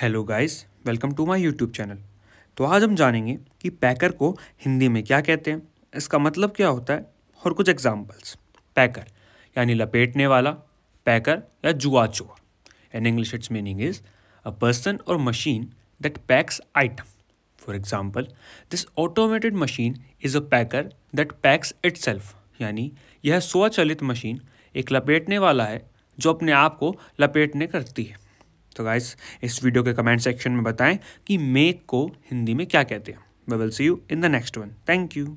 hello guys welcome to my YouTube channel तो आज हम जानेंगे कि पैकर को हिंदी में क्या कहते हैं इसका मतलब क्या होता है और कुछ एग्जांपल्स पैकर यानी लपेटने वाला पैकर या जुआ चोर in English it's meaning is a person और machine that packs items for example this automated machine is a packer that packs it यानी यह स्वचलित मशीन एक लपेटने वाला है जो अपने आप को लपेटने करती है तो गाइस इस वीडियो के कमेंट सेक्शन में बताएं कि मेक को हिंदी में क्या कहते हैं we will see you in the next one thank you